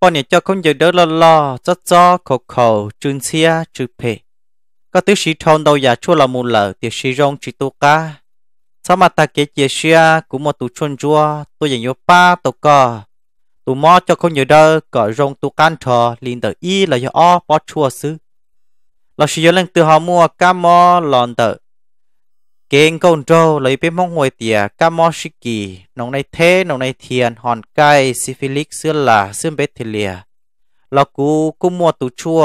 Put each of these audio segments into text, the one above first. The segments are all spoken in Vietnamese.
bọn nhẹ cho không giờ đỡ lo lo rất rõ khổ khổ trường xia trừ phê có tứ sĩ thôn đâu giả chua là mù lở tiệt sĩ rong chỉ tu ca. sao mà ta kể chia xia cũng một tụ chôn chua tôi dành cho ba tụ cờ. tụ mò cho không nhớ đỡ cỡ rong tụ can thò liền tờ y là do o bó chua xứ là sĩ giờ lên từ họ mua cam mò lòn tờ ก่งกงโจเลยไปมองหวยเตียกามอชิกีน้องในเทน้องในเทียนฮอนไกซิฟิลิกเสื้อลาเสื้อเบทเเลียลอกูกุมัวตูชัว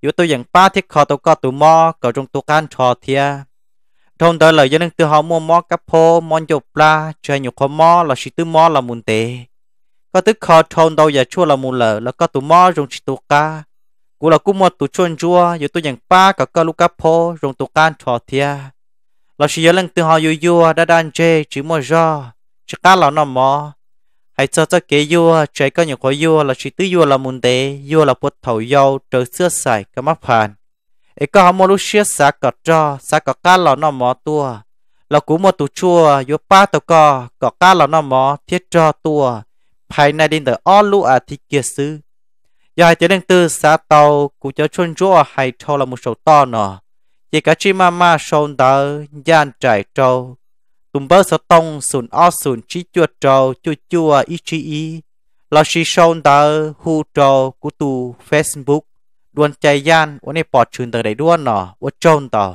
อยู่ตัวอย่างป้าที่คอตัวก็ตัวมอกตรงตัวการชอเทียทอนได้เลยยังตัวหอมัวมอกับโพ มอนหยบปลาใจะอยู่คอมอลอชิตัวมอละมุนเต ก็ตึกคอทงเดาอย่าชั่วละมุนเลยแล้วก็ตัวมอตรงชิตัวกากูละกุมัวตูชวนชัว อยู่ตัวอย่างป้าก็กะลูกกับโพตรงตัวการชอเทีย lão nhớ lần từ họ yêu yêu đã à, đan chê chỉ mò do chỉ cá lão nó mò hãy cho cho kế yêu à, trái có nhiều khó à, yêu là chỉ tứ yêu là muốn tế yêu là bột thầu dâu trời xưa xài cái mắt phàn ấy có họ mua lúc xưa xả cọt cho xả cọt cá lão nó mò tua lão cú mua tụ chua yêu ba tàu cò cọt cá lão nó mò thiết cho tua phải nay đến tới all lũ à thì kia sư giờ hãy tới đến từ xã tàu cụ cháu chôn chỗ hãy thâu là một số to nọ chỉ cả chi mà mà sôn gian trải trâu tùm bơ sợ tông sùn o sùn chi chua trâu chua chua ý chi ý là chi sôn tờ hu trâu của tu facebook đuôn chạy gian ổn này bỏ trường từ đây luôn nọ ổn trôn tờ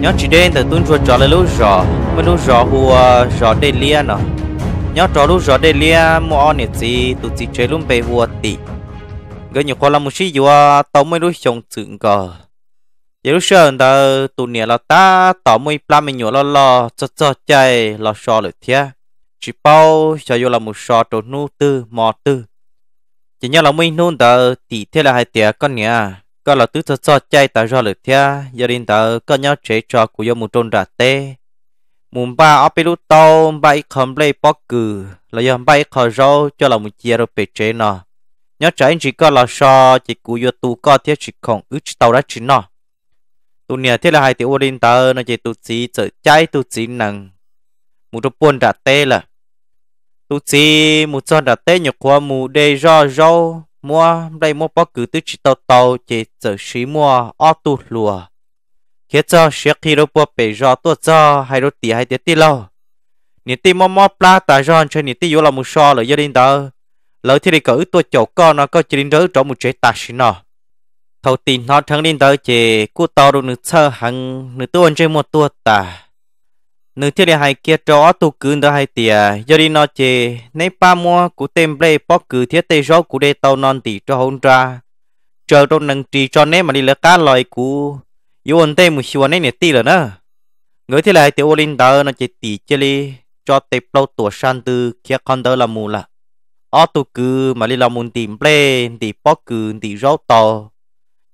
nhớ chỉ đến từ tuần vừa trở lại lúc rõ mới lúc rõ hùa ờ, rõ đề lia nọ nhớ trò lúc rõ đề lia mua nè gì tụi chị chơi luôn về hùa tỷ cái nhiều khoa là một sĩ dù tao mới đối chống tượng cờ giờ lúc anh ta tụ nè là ta tao mới plan mình nhiều lo lo cho cho chạy lo xo được thế chỉ bao cho dù là một xo trổ nu tư mò tư chỉ nhớ là mình nôn ta tỷ thế là hai tia con nè có là tứ cho cho chạy ta xo được thế giờ đến ta có nhau chế cho của do một trôn ra tê mùng ba ở bên lúc tao bay không lấy bóc cử là do bay khờ râu cho là một chia rồi bị chế nào nhớ trở anh chỉ có là so chỉ cú yo tu có thiết chỉ không ước tàu đã chỉ nọ tu nè thiết là hai tiểu linh tờ nó chỉ tu chỉ trợ trái tu chỉ năng một trong buồn đã tê là tu chỉ một cho đã tê nhục qua mù đề do rau mua đây mua bó cứ tư chỉ tàu tàu chỉ trợ sĩ mua o tu lùa khi cho sẽ khi đâu buồn bể do tu cho hai đôi tì hai tiết tì lâu nị tì mò mò pla ta anh cho nị tì yo là một so là yo linh tờ lỡ thì đi cử tôi chỗ con nó có chỉ đến đỡ trong một chế ta xin nó thầu tin nó thắng đến tới chỉ cú to đồ nước sơ hàng nước tuôn trên một tua ta nữ thiết địa hai kia cho tu cứ đó hai tia giờ đi nó chê nay ba mua của tem ple bó cứ thiết tây gió của đê tàu non tỷ cho hôn ra chờ trong nâng trì cho nên mà đi lỡ cá loài của yêu ổn tê một xíu nên tì rồi nữa người thiết lại tiểu olin đó nó chê tỷ chê li cho tê plau tua san từ kia con đó là mù là ở tụ cư mà li lòng muốn tìm ple thì bó cư thì rau to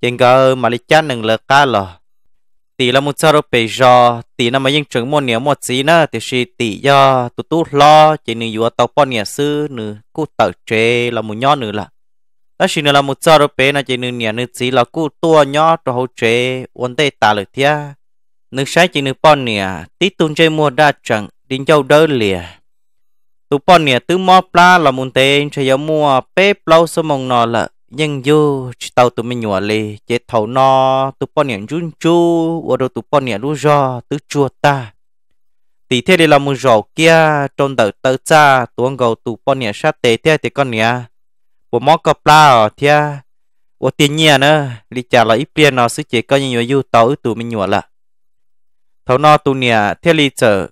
nhưng cơ mà li chán nâng lờ ca lò thì là một sao đâu bề rò thì năm mà dân trưởng môn nhiều một gì nữa thì si tỷ do tụ tụ lo chỉ nên vừa tàu pon nhà sư nửa cú tờ chế là một nhỏ nữa là đó chỉ nửa là một sao đâu bề là chỉ nửa nhà nửa gì là cú tua nhỏ cho hậu chế ổn tê tà lời thia nửa sai chỉ nên pon nhà tí tuôn chơi mua đa chẳng đinh châu đỡ lìa tụ bọn nè tứ mò pla là muốn tên cho yếu mua bếp lâu số mong nó là nhưng dù tàu tụi mình nhỏ lì chế thầu no tụi bọn nè jun chu ở đâu tụi bọn nè lu do tứ chua ta tỷ thế đi là một rổ kia trong đầu tớ cha tụi ông gầu tụi bọn nè sát tế thế thì con nè bộ mò cặp pla ở thia ở tiền nhà nữa lý trả là ít tiền nó sẽ chế coi như yếu tàu tụi mình nhỏ là thầu nó tụi nè thế lý chờ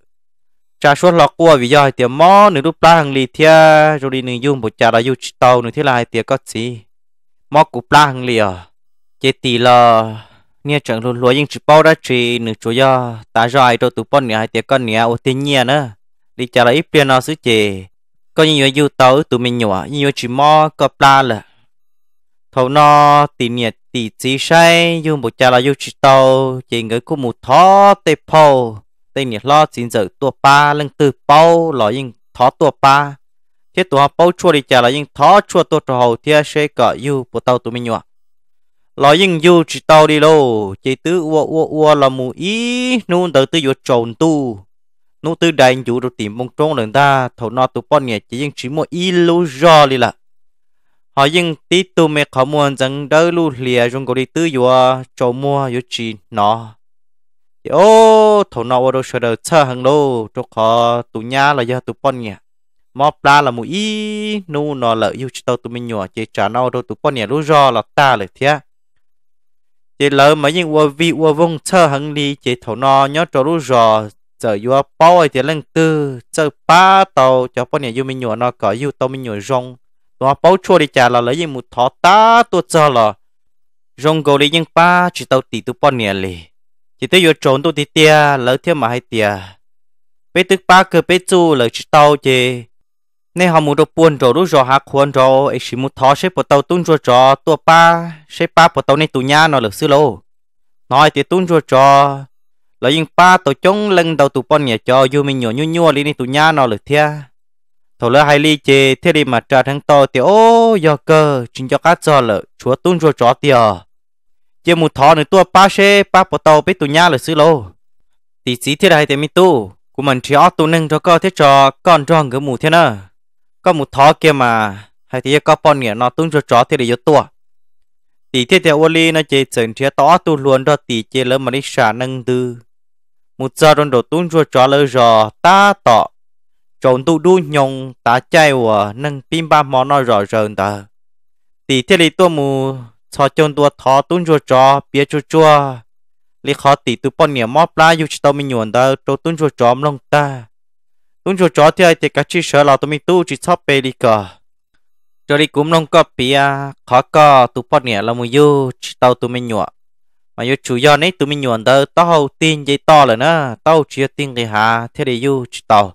trà suốt lọt qua vì do tiệm mó nửa lúc lá hàng lì thia rồi đi nửa dùng một cha đã dùng tàu nửa thế là hai tiệm có gì mó cục lá hàng lì à chế tỷ là nghe chẳng luôn luôn nhưng chỉ bao đã chỉ nửa chỗ do ta rồi đâu tụ bọn nửa tiệm con nửa ô tiền nhia nữa đi cha là ít tiền nó sứ chế có nhiều yêu tàu tụi mình nhỏ nhiều chỉ mó có lá là thâu nó tỷ nhiệt tỷ chỉ say dùng một cha là dùng chỉ tàu chỉ người cũng một thó tê phô tên nhiệt lo xin giờ tua ba lưng từ bao lò yên thó tua ba thế tua bao chua đi chả lo yên thó chua tua trò hầu thia sẽ cỡ yêu bộ tàu tụi mình nhọ lo yên yêu chỉ tàu đi lô chỉ tứ ua ua ua là mù ý nôn tới tứ yêu trộn tu nô tư đại chủ đồ tìm mông trông lần ta thầu nó tụi bọn nghe chỉ yên chỉ mua ý lô do đi lạ họ yên tí tụ mẹ khó muốn rằng đỡ lù lìa trong cổ đi tư yêu trộn mua yêu chỉ nọ ô thổ nọ đâu sửa đầu sờ hàng lô cho khó tụ nha là do tụ pon nhỉ mò pla là mũi ý nu nó lợi yêu cho tụ mình nhỏ chỉ trả nọ đồ tụ pon nhỉ lúc do là ta lợi thế chỉ lỡ mà những ua vị ua vùng sờ hàng đi chỉ thổ nọ nhớ cho lúc do giờ ua bao ấy chỉ lần tư giờ ba tàu cho pon nhỉ yêu mình nhỏ nó có yêu tao mình nhỏ rong nó bao chua đi trả là lấy những một thọ ta tụ chờ là rong gọi đi những ba chỉ tao tỷ tụ pon nhỉ liền chỉ tới giờ trốn tôi thì tia lỡ thiếu mà hay tia bé tức ba cơ bé chu lỡ chỉ tàu chê nên họ muốn đồ buồn rồi lúc rồi hạ khuôn rồi ấy chỉ muốn thó xếp bộ tàu tung rồi cho tua ba xếp ba bộ tàu này tụ nhà nó lỡ xứ lô nói thì tung rồi cho lỡ nhưng ba tổ chống lần đầu tụ bọn nhà cho dù mình nhỏ nhua nhua lên này tụ nhà nó lỡ thia thổ lỡ hai ly chê thế đi mà trả thằng to thì ô do cơ chính cho cá cho lỡ chúa tung rồi cho tiệt giờ mù thọ nữa tua ba xe ba bộ tàu biết tụ nhà là xứ lô tí xí thế này thì mi tu của mình chỉ ở tụ nâng cho co thế trò con trò ngỡ mù thế nè có mù thọ kia mà hay thì có con nghĩa nó tung cho chó thì để cho tua tí thế thì oli nó chơi chừng chia to tu luôn cho tí chơi lớn mà đi xả nâng tư một giờ trong đầu tung cho chó lơ rò ta tọ trộn tu đu nhông ta chạy và nâng pin ba món nó rõ rờn ta tí thế thì tua mù cho chôn đua thọ tuôn chua chó bia chua chua lý khó tỷ tụ bọn nhẹ móp lá dù chỉ tao mình nhuận đâu cho tuôn chua chó mông ta tuôn chua chó thì ai thì cả chi sợ là tụi mình tu chỉ sắp bê đi cả cho đi cũng nông có bia khó có tụ bọn nhẹ là mùi dù chỉ tao tụi mình nhuận mà dù chủ do nấy tụi mình nhuận đâu tao hầu tin dây to là nữa tao chỉ tin cái hà thế để dù chỉ tao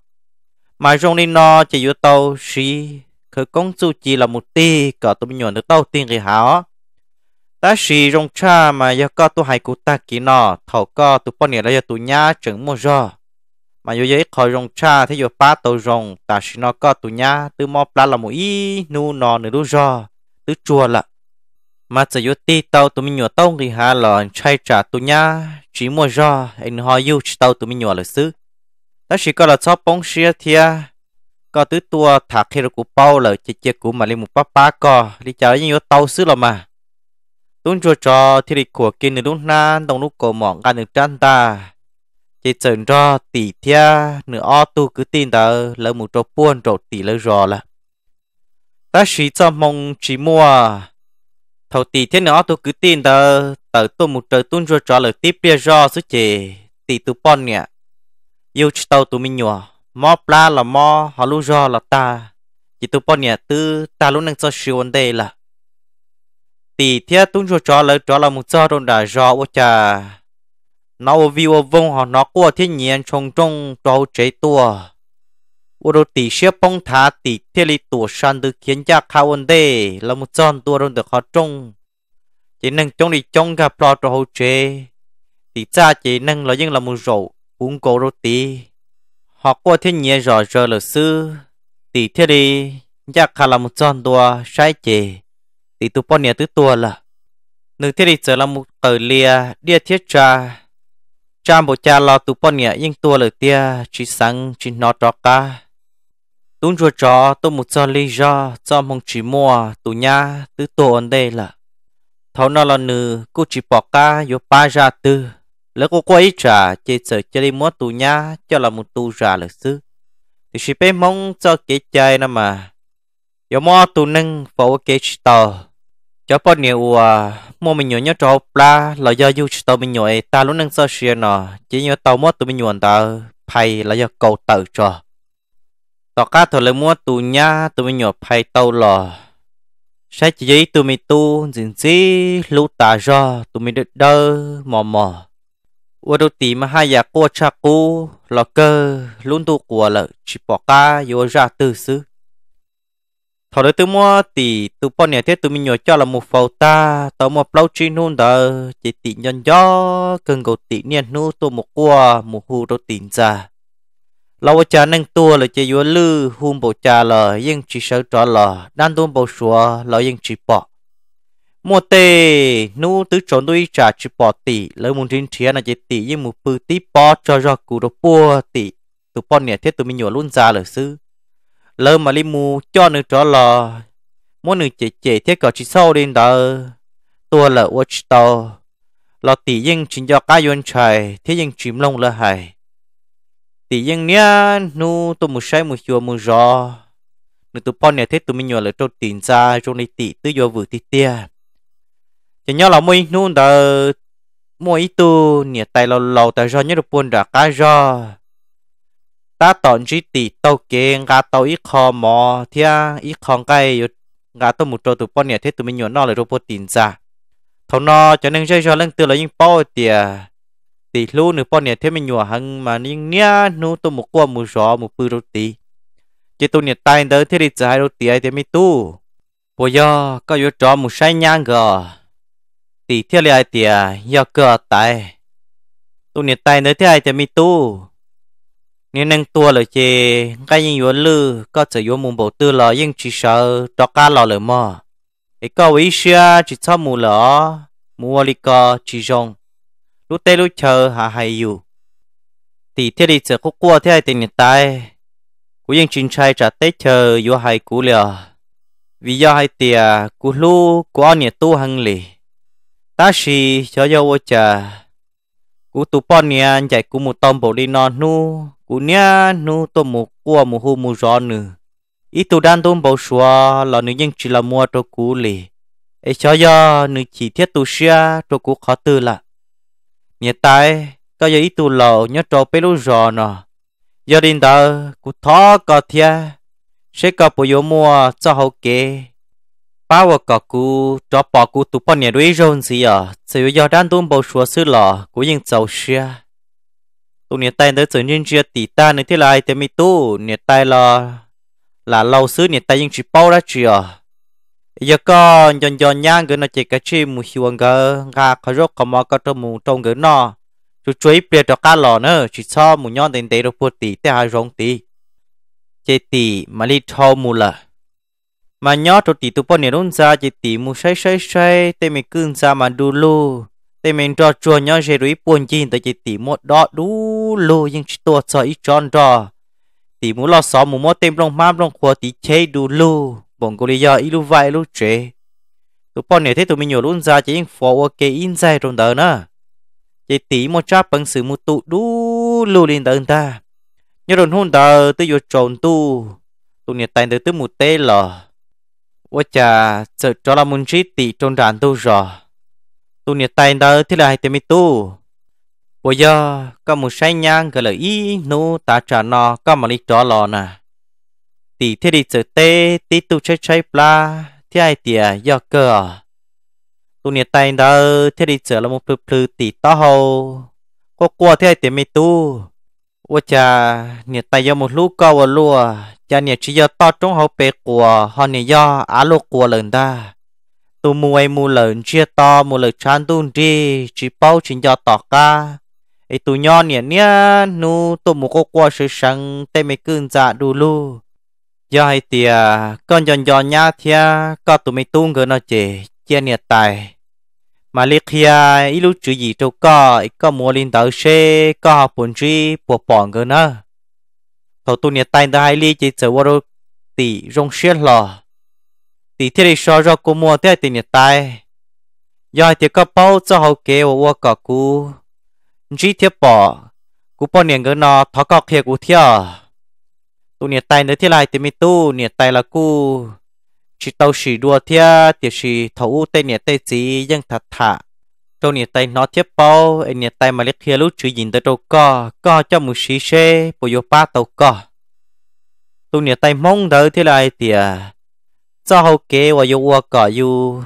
mà trong đi nó chỉ dù tao xí khởi công su chỉ là một tí cả tụi mình nhuận được tao tin cái hà ta chỉ rong cha mà giờ có tu hai cụ ta kỹ nọ thầu có tu bao nhiêu là giờ tu nhá chừng mua rồi mà giờ giấy khỏi rong cha thế giờ ba tàu rong ta chỉ nó có tu nhá từ mò pla là một ý nu nọ nữa đủ từ chùa là mà giờ giờ ti tàu tụi mình nhổ tàu thì hà là trai trả tu nhá chỉ mua rồi anh họ yêu chỉ tàu tụi mình nhổ là xứ ta chỉ có là cho bóng xia thia có tứ tua thả khi rồi cụ bao là chị chị cụ mà lên một bắp bá co đi chào những yếu tàu xứ là mà đúng cho cho thì đi của kia nữa đúng na đồng lúc cổ mỏng gan được trăn ta chỉ chừng cho tỷ thia nửa o tu cứ tin tờ lỡ một trò buôn trò tỷ lỡ rò là ta chỉ cho mong chỉ mua thầu tỷ thế nữa tu cứ tin tờ tờ tôi một trời tuôn cho cho lời tiếp bia rò sức chỉ tỷ tu pon nhỉ yêu chỉ tàu tu mình nhọ mò pla là mò họ lu rò là ta chỉ tu pon nhỉ tư ta luôn đang cho siêu vấn đề là tỷ thế tung cho chó lấy chó là một giờ rồi đã rõ ô chà nó ô vi ô vông họ nó qua thiên nhiên trong trong trâu chế tua ô đồ tỷ xe bông thả tỷ thế li tổ san được khiến cha khao ơn đê là một giờ tua rồi được họ trông chỉ nâng trông đi trông gặp lo cho hậu chế tỷ cha chỉ nâng là nhưng là một rổ uống cổ rồi tỷ họ qua thiên nhiên rõ rỡ là sư tỷ thế đi chắc là một giờ tua sai chế thì tụ bọn nhà tứ tua là nữ thiết đi trở là một tờ lìa địa thiết cha cha bộ cha lo tụ bọn nhà nhưng tua là tia chỉ sáng chỉ nó đó ta tuôn rùa chó tôi một cho lý do cho mong chỉ mua tụ nhà tứ tua ổn đây là thấu nó là nữ cô chỉ bỏ ca vô ba ra tư lỡ cô quay trả chỉ sợ chơi đi mua tù nha cho là một tù già là sư thì chỉ bé mong cho kế chơi nè mà giờ mua tù nâng phổ kế chỉ tờ giờ bọn nhiều à mua mình nhồi nhớ trâu pla là do du tàu mình nhồi ta luôn đang sơ xuyên nọ chỉ nhớ tàu mua tụi mình nhồi ta pay là do cầu tự cho tàu cá thôi lấy mua tụi nhá tụi mình nhồi pay tàu lò sẽ chỉ giấy tụi mình tu dính gì lú tà do tụi mình được đỡ mò mò ua đầu tí mà hai nhà cô cha cô lò cơ luôn tu của là chỉ bỏ cá vô ra từ xứ thọ đôi tôi mua thì tôi bỏ nhà thế tôi mình nhớ cho là một phẩu ta tao một lâu chi nôn đó chỉ tị nhân gió cần cầu tị niên nu tôi một qua một hù đồ tiền ra lâu cha nâng tua là chơi vừa lư hùm bộ cha là nhưng chỉ sợ trọ là đang tuôn bộ sủa là nhưng chỉ bỏ mua tê nu tứ chọn tôi trả chỉ bỏ tị lấy muốn trên chia là chỉ tị nhưng một bự tí bỏ cho ra cụ đồ bua tị tôi bỏ nhà thế tôi mình nhớ luôn ra là sư lỡ mà li mù cho nữ trở lò muốn nữ chế chế thiết cỏ chỉ sâu đến đó tua là watch tàu lò tỷ yên chính cho cá yon trời thế yên chim lông là hài tỷ yên nha nu tôi một say một chua một gió nữ tụi pon này thế tụi mình nhờ lỡ trâu tiền ra trong này tỷ tư do vừa tí tia chỉ nhớ là mui nu đó ít tu nhiệt tay lò lò tại do nhớ được buồn đã cá do ta tòn trí tì tàu kê ngà tàu ít khó mò thia ít khó cái ngà tàu một trâu tụ bọn nhẹ thế tụi mình nhuận nó là robot tiền ra thầu nó cho nên chơi cho lên từ là những bao tiền tì lu nữa bọn nhẹ thế mình nhuận hằng mà những nhá nu tụ một qua một gió một bự đầu tì chỉ tụ nhẹ tay tới thế đi thì hai đầu tì ai thì mới tu bây giờ có yếu trò một sai nhang gờ tì thiết lại tì giờ cờ tay tụ nhẹ tay tới thế ai thì mới tu nên năng tua là chê cái những yếu lư có thể yếu mùng bộ tư là những chỉ sợ đó cá lò lửa mò ấy có ý xưa chỉ cho mù lỡ mù lì co chỉ rong lúc tê lúc chờ hà hay yếu thì thiết đi sẽ khúc qua thiết hay tình tay cú yên chính trai trả tết chờ yếu hay cú lừa vì do hay tìa cú lu cú ăn tu hăng lì ta chỉ cho yêu ô chờ cú tu pon nhà chạy cú một tôm bộ đi non nu u nia nu to mu qua mu hu mu rõ nữa ít tu đan tôn bảo xóa là nữ nhân chỉ là mua cho cú lì ấy cho do nữ chỉ thiết tu xia cho cú khó tư là nhiệt tại có giờ ít tu lầu nhớ cho bé lúc rõ nọ gia đình ta cú thó có thia sẽ có bộ yếu mua cho hậu kế ba vợ có cú cho bỏ cú tu bao nhiêu đuôi rồi gì à sự do đan tôn bảo xóa sư lò cú nhân giàu xia tụ nhiệt tay tới chơi nhân chia tỷ ta nữa thế là ai thế mi tu nhiệt tay là là lâu xứ nhiệt tay nhưng chỉ bao ra chỉ giờ có dần dần nhang cái nó chỉ cái chi mù hiu anh cái gà khó rốt khó mò cái trong mù trong cái nó chú chú chuối biết cho cá lò nữa chỉ cho mù nhon tiền tế được bột tỷ thế hai rong tỷ chỉ tỷ mà đi thâu mù là mà nhớ cho tỷ tụ bao nhiêu đúng ra chỉ tỷ mù say say say tên mi cưng ra mà đu lu thì mình trò chùa nhớ dễ rủi buồn chín tới chỉ tỉ một đó đủ lù nhưng chỉ tua sợ ít tròn trò tỉ muốn lo sợ muốn mua tem trong mám trong khua tỉ chế đủ lù bọn cô lý do ít lù vai lù chế tụi bọn này thấy tụi mình nhiều luôn ra chỉ những phò ok in dài trong đời nè chỉ tỉ một chắp bằng sự một tụ đủ lù lên đời ta nhớ đồn hôn đời tới vô tròn tu tụi này tay tới tới một tê lò ủa chà sợ cho là muốn chỉ tỉ trong đàn tu rồi tu nhiệt tay đó thì là hai tiền mi tu bây giờ có một sai nhang gọi là ý nô ta trả nó có một lý trò lò nè tỷ thế đi sợ tê tí tu chơi chơi pla thế ai tìa do cờ tu nhiệt tay đó thế đi sợ là một plư plư tí to hầu có qua thế hai tiền mi tu ủa cha nhiệt tay do một lũ câu và lúa cha nhiệt chỉ do to trống hậu bề của họ nhiệt do á lô của lần ta tu mua ai mua lợn chia to mua lợn chan tu đi chỉ bao chỉ cho tỏ ca ấy tu nhỏ nhẹ nhẹ nu tu mua cô qua sự sáng tay mấy cưng dạ đủ lu do hay tiề con dọn dọn nhà thia có tụi mấy tung gần nó chế, chia nè tài mà liệt kia ít lúc chữ gì đâu có ít có mua linh tàu xe có học buồn chi buộc bọn gỡ nó thầu tu nhẹ tay đã hai li chỉ sợ vào đâu tỷ rong xuyên lò thì thế đi so cho cô mua thế tiền nhiệt tai rồi thì có bao cho hậu kế của vua cả cú chỉ thiết bỏ cú bỏ niệm cái nó thọ có kia cú thiết tu nhiệt tai nữa thế lại thì mi tu nhiệt tai là cú chỉ tàu xì đua thế thì xì thấu tây nhiệt tây gì vẫn thật thà cho nhiệt tay nó thiết bao anh nhiệt tay mà lấy kia lúc chữ nhìn tới đâu co co cho một xì xe bộ vô ba tàu co tu nhiệt tay mong đợi thế lại thì à cho hậu kế và yêu qua cả yêu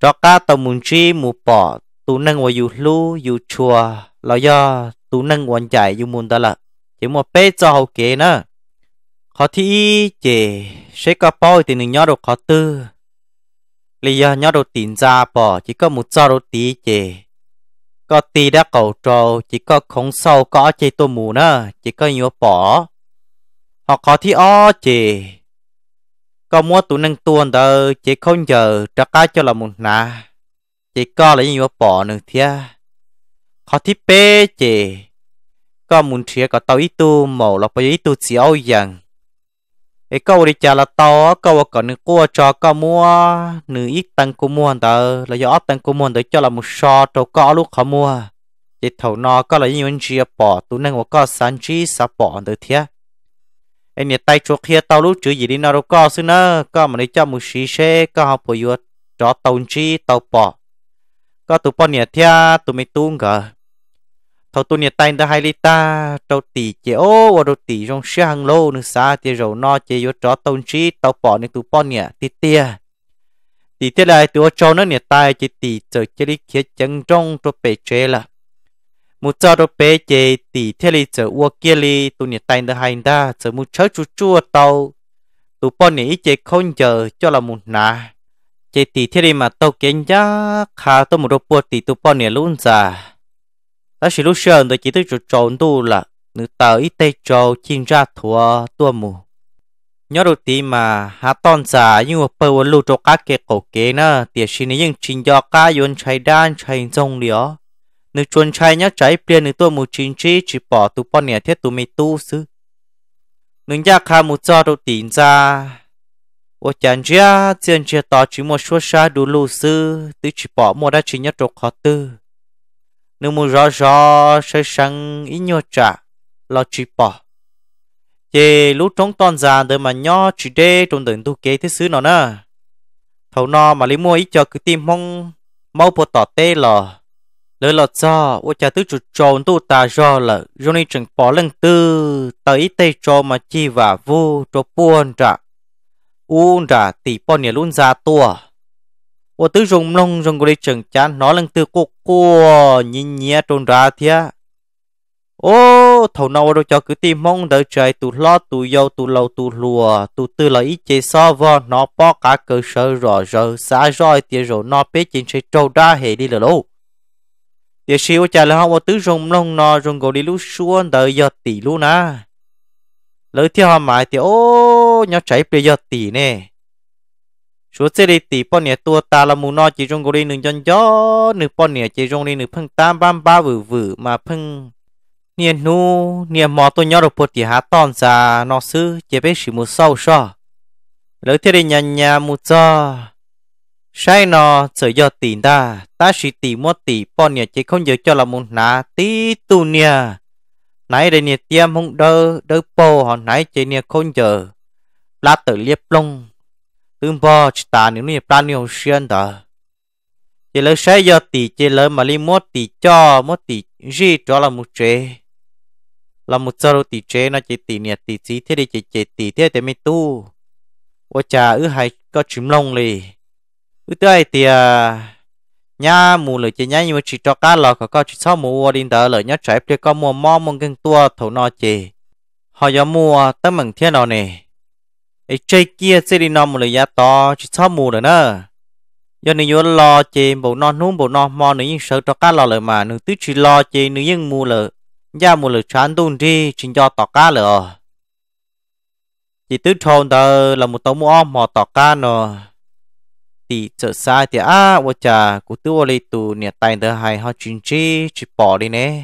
cho cả tàu muốn chi mù bỏ tu năng và yêu lu yêu chùa là do tụ năng quan chạy yêu muốn đó là chỉ một bé cho hậu kế nữa họ thi chế sẽ có bao thì những nhỏ đồ khó tư lý do nhỏ được tiền ra bỏ chỉ có một cho được tí chế có tí đã cầu trâu chỉ có không sâu có chơi tôi mù nữa chỉ có nhớ bỏ họ có thi o chế có mua tụ nâng tuôn tờ chỉ không giờ trả cá cho là một nà chỉ có là như nhiều bỏ nữa thia họ thiết bé chỉ có muốn chia có tàu ít tu màu là bao ít tu chỉ ôi rằng ấy câu đi trả là tàu câu có nửa cua cho có mua nửa ít tăng của mua tờ là do tăng của mua tờ cho là một so cho có lúc khó mua chỉ thầu nó có là như nhiều chia bỏ tụ nâng có sáng trí sắp bỏ nữa thia anh nhiệt tay chuột kia tàu lúc chữ gì đi nào đâu có xứ nữa có mà để cho một xí xe có học bồi dưỡng cho tàu chi tàu bò có tụ bò nhiệt thia tụ mình tung cả thầu tụ nhiệt tay đã hai lít ta tàu tỷ chế ô và tàu tỷ trong xe hàng lô nữa xa thì rồi nó chế cho tàu chi tàu bò nên tụ bò nhiệt tít tia tít tia lại tụ cho nó nhiệt tay chỉ tỷ giờ chỉ đi kia chân trong tụ bể chế là mu cho đồ bé chế tỷ thế li chở uo kia li tụ nhiệt tay đỡ hành đa chở mu chớ chú chua tàu tụ bọn nhỉ chế không giờ cho là mu nà chế tỷ thế li mà tàu kiến giá khá tụ mu đồ bùa tỷ tụ bọn nhỉ luôn già ta chỉ lúc sớm tôi chỉ tới chỗ trốn tu là nữ tàu ít tây trâu chiên ra thua tua mù nhớ đầu tí mà hạ tôn giả nhưng mà bờ lưu cho cá kẹt cổ kế nữa tiền xin những trình do cá yun chạy đan chạy rong lió nếu chuồn chai nhá trái biển nếu tôi một chín chi chỉ bỏ tụ bọn nè thiết tụ mày tu sư nếu nhà khá một giờ đầu tiên ra ô chán chia tiền chia tỏ chỉ một số xa đủ lù sư tứ chỉ bỏ một đã chỉ nhất trục khó tư nếu muốn rõ rõ sẽ sang ít nhau trả lo chỉ bỏ chê lúc trống toàn già đời mà nho chỉ đê trong đường tu kế thế xứ nó nè thầu no mà lấy mua ít cho cứ tìm mong mau bộ tỏ tê lò lỡ lọt cho ô cha tứ chủ tròn tu ta do là do ni chừng bỏ lần tư tới tây cho mà chi và vu cho buồn trả uôn trả thì bỏ nhà luôn ra tua ô tứ dùng lông dùng cái chẳng chán nó lần tư cô cô nhìn nhẹ trôn ra thia ô thầu nào đâu cho cứ tìm mong đợi trời tụ lo tụ dâu tụ lâu tụ lùa tụ tư là ít chế so vò nó bỏ cả cơ sở rõ rỡ xa rồi tiền rồi nó biết chính sẽ trâu ra hệ đi là lâu giờ siêu chả là họ tứ rồng nông nò rồng cổ đi lú xuống đợi giờ tỷ lú na lỡ theo họ mãi thì ô nhau chạy bây giờ tỷ nè xuống xe đi tỷ bọn nè tua ta là mù nò chỉ rồng cổ đi nương chân gió nửa bọn nè chỉ rồng đi nửa phăng tam ba ba vử vử mà phăng nè nu nè mò tôi nhau được bột thì há tòn già, nó xứ chỉ biết chỉ một sâu sao lỡ theo đi nhà nhà một giờ sai nó sợ do tiền ta ta chỉ tìm một tiền bọn nhà chỉ không giờ cho là một nà tí tu nha nãy đây nhà tiêm không đỡ đỡ po họ nãy chỉ nhà không giờ lá tự liệp lông tương po chỉ ta nếu nhà plan nhiều xuyên đó chỉ lấy sai do tiền chỉ lấy mà li một tiền cho một tiền gì cho là một chế là một giờ tiền chế nó chỉ tiền nhà tiền gì thế đi chỉ chỉ tiền thế thì mới tu ủa cha ứ hay có chìm lông liền bữa tới thì à, nhà mù lửa chỉ nhá nhưng mà chỉ cho cá lò có có chỉ sau mù đi đỡ lửa nhá trái thì có mua mò mông kinh tua thấu nò chỉ họ giờ mua tấm mừng thiên nò nè ấy chơi kia sẽ đi nò mù lửa giá to chỉ sau mù rồi nữa giờ nếu vô lo chỉ bộ non núm bộ non mò nữa nhưng sợ cho cá lò lửa mà nữa tứ chỉ lo chỉ nữa nhưng mù lửa giá mù lửa chán tuôn đi chỉ cho tỏ cá lửa chỉ tứ thôn tờ là một tàu mua mò tỏ cá nữa thì chợ sai thì à vợ cha cụ tư vợ lì tù nhà tài đỡ hai họ chuyên chi chỉ bỏ đi nè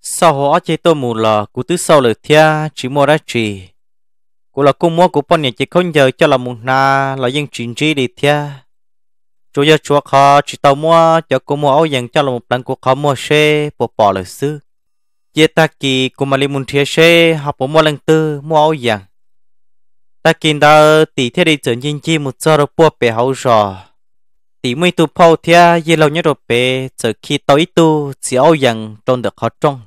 sau họ chế tôi mù lò cụ tư sau lời thia chỉ mua ra chỉ cụ là cung mua cụ bọn nhà chỉ không giờ cho là một na là dân chuyên chi đi thia chú giờ chúa họ chỉ tàu mua cho cụ mua áo dân cho là một lần cụ khó mua xe bỏ bỏ lời sư chế ta kỳ cụ mà li muốn thia xe học bỏ mua lần tư mua áo dân ta kinh ta tỷ thế đi chuẩn nhìn chi một chỗ rồi bua bể hậu rồi tỷ mới tu phao thia ye lâu nhất rồi bể giờ khi tối tu chỉ ao dần trong được họ trong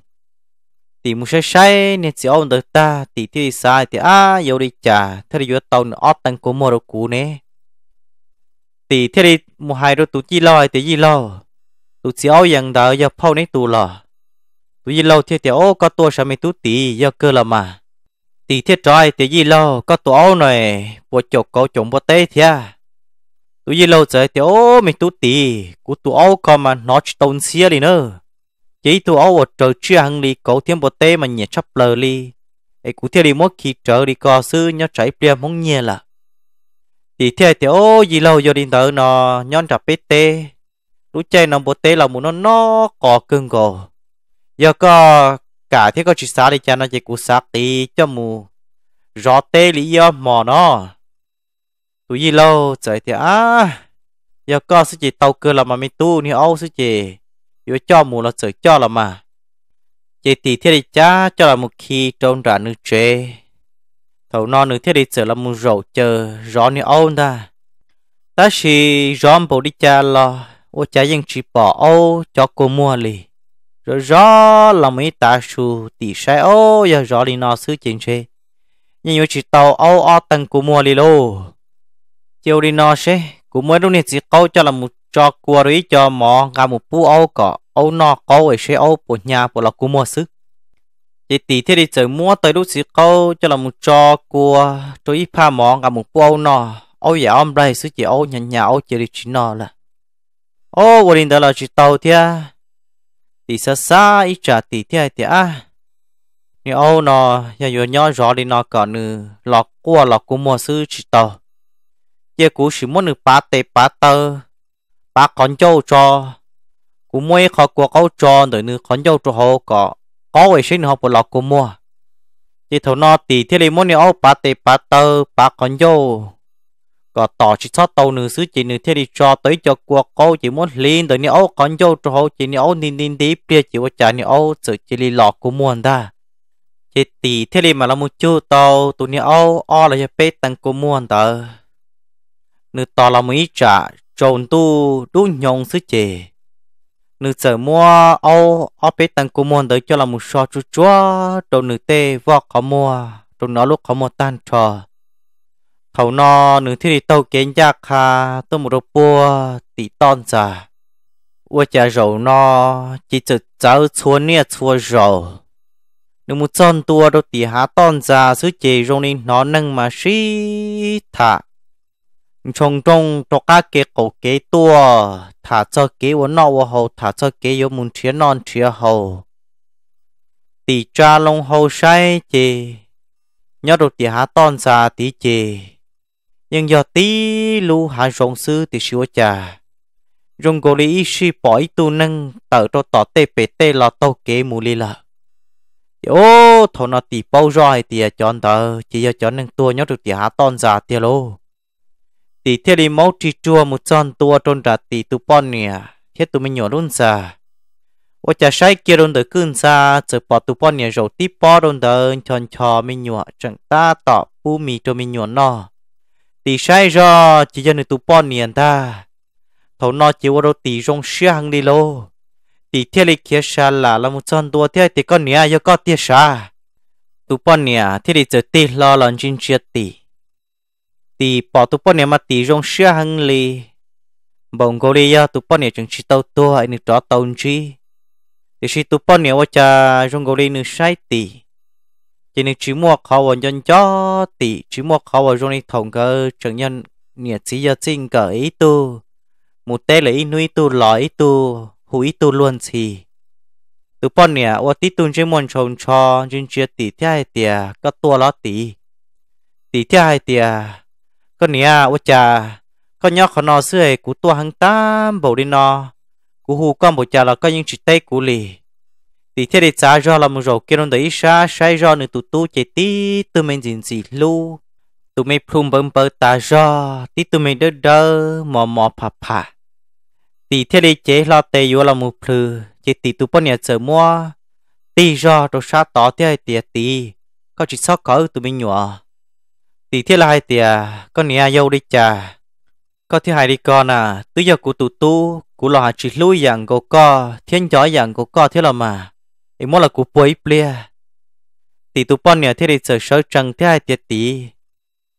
tỷ mu sai sai nên chỉ ao được ta tỷ thế đi sai thì à yêu đi trả thật đi vừa tàu nữa ót tăng của mồ rồi cú nè tỷ thế đi mu hai rồi tu chi lo thì gì lo tu chỉ ao dần đó giờ phao nấy tu lo tu gì lo thì thì ô có tua sao mày tu tỷ giờ cơ là mà tì thiết trai tì gì lâu có tụ áo này bộ chọc có chồng bộ tê thia tụ gì lâu chơi tì ô mình tụ tì của tụ áo còn mà nó chỉ tồn xia đi nữa chỉ tụ áo ở trời chưa hăng đi có thêm bộ tê mà nhẹ chắp lờ đi ấy cụ thiệt đi mỗi khi trở đi cò sư nhớ chạy bia mong nhẹ là thì thiệt thì ô gì lâu giờ đi tới nó nhon trả bê tê lúc chơi nó bộ tê là muốn nó nó có cưng gò giờ có cả thế có chỉ xa đi cha nó chỉ cú xa tí cho mù rõ tê lý do mò nó tụi gì lâu trời thì á giờ có sự chỉ tàu cơ là mà mình tu ni ô sự chỉ giờ cho mù là trời cho là mà chỉ tỷ thế đi cha cho là một khi trông trả nước chế thầu non nước thế đi trở là một rổ chờ rõ ni âu ta ta chỉ rõ bộ đi cha là ô cha dân chỉ bỏ ô cho cô mua liền rồi rõ là mấy ta su tỷ sai ô giờ rõ đi nó xứ chính chế nhưng nhiều chỉ tàu ô ô tầng của mùa đi lô chiều đi nó sẽ cũng mới đúng nè chỉ câu cho là một cho cua rồi cho mỏ cả một bú ô cọ ô nó câu ấy sẽ ô của nhà của là của mùa xứ thì tỷ thế đi chơi mua tới lúc chỉ câu cho là một cho cua rồi ít pha mỏ cả một bú ô nó ô dạ ông đây xứ chỉ ô nhà nhà ô chỉ đi chỉ nó là ô quên đi đó là chỉ tàu thia thì xa xa ít trả tỷ thiệt thì à như ô nó nhà vừa nhỏ rõ đi nó cả nữ lọc qua lọc cũng mùa sư chỉ tàu giờ cũng chỉ muốn nữ ba tê ba tơ ba con châu cho cũng mua khó qua câu cho rồi nữ con châu cho họ có có vệ sinh học của lọc cũng mua chỉ thấu nó tỷ thiệt đi muốn nếu ô ba tê ba tơ ba con châu có tổ chức sao tàu nữ sứ chỉ nữ thế đi cho tới cho cuộc câu chỉ muốn lên tới nếu còn vô trâu chỉ nếu nín nín đi bia chỉ có trả nếu sự chỉ đi lọ của muôn ta chỉ tỷ thế đi mà là một chú tàu tụi nếu o là cho bé tăng của muôn ta nữ tỏ là mấy trả trồn tu đu nhông sứ chỉ nữ sợ mua ô ô bé tăng của muôn tới cho là một so chú chúa đồ nữ tê vợ khó mua đồ nó lúc khó mua tan trò เขานอหนึ่งที่เต้าเก่งยากค่ะต้มรบปัวตีตอนจ้ะว่าจะเรานอจิตจะเจ้าชวนเนี่ยชวนเราหนึ่งมุจอนตัวเราตีหาตอนจ้ะซื้อเจรงนี้นอนนั่งมาชีถะชงจงตกาเกะเกาเกะตัวถ้าเจ้าเกะวันนอว่าเขาถ้าเจ้าเกะยมุนเชียนอนเชียเขาตีจ้าลงเขาใช้เจยอดตีหาตอนจ้ะตีเจ nhưng do tí lu hạ rộng sư thì sửa chà rong gò lý si bói tu nâng tờ cho tỏ tê bê tê là tàu kế mù lì lợ ô thọ nó tì bao rồi thì à, chọn tờ chỉ do chọn nâng tua nhớ được thì hạ ton giả tia lô tì theo đi mẫu trì chua một chọn tua trôn ra tì tu pon nè hết tụi mình nhỏ luôn xa ô chả sai kia luôn tới cơn xa chờ bỏ tụi pon nè rồi tí bỏ luôn tới chọn cho mình nhỏ chẳng ta tỏ bu mì cho mình nhỏ nọ tỷ sai ra chỉ cho nên tu bọn niệm ta thấu nó chỉ vào tỷ rong xia hàng đi lô tỷ thiết lý kia xa là là một chân đua thiết tỷ con nia yo có tia xa tu bọn niệm à, thiết lý giờ tỷ lo lần chân chia tỷ tỷ bỏ tu bọn niệm mà tỷ rong xia hàng li bồng cô đi yo tụ bọn nia chẳng chỉ tàu tua hay nữa chó tàu chi thì chỉ tụ bọn nia ว่าจะรอง cô đi nữa sai tỷ chỉ nên chỉ mua khó vào nhân cho tỷ chỉ mua khó vào trong này thòng cơ chẳng nhân nhiệt sĩ giờ xin cỡ ý tu một tế là ý nuôi tu lõi tu hú tu luôn gì từ bọn nè ô tí tu chỉ muốn trồng cho nhưng chưa tỷ thế hay tìa có tua lót tỷ tỷ thế hay tìa có nè ô cha có nhóc con nó xưa cú tua hàng tám bầu đi nó cú hù con bầu cha là có những chỉ tay cú lì thì thế để cha cho là một rồi kia nó đấy xa xa cho nữa tụ tụ chạy tí tụi mình gì gì lu tụ mình phun bấm bơ ta cho tí tụ mình đỡ đỡ mò mò phà phà thì thế để chế lo tê vô là một phừ chỉ tí tụ bọn nhà chờ mua tí cho đồ xa tỏ thế hay tìa tí có chỉ sót có tụ mình nhỏ thì thế là hai tìa có nhà dâu đi cha có thứ hai đi con à tứ giờ của tụ tu của hạt chỉ lui dạng của co thiên gió dạng của co thế là mà ấy mua là cú bối plia tỷ tụ bọn nhà thế để sợ sợ chẳng thế ai tiệt tí,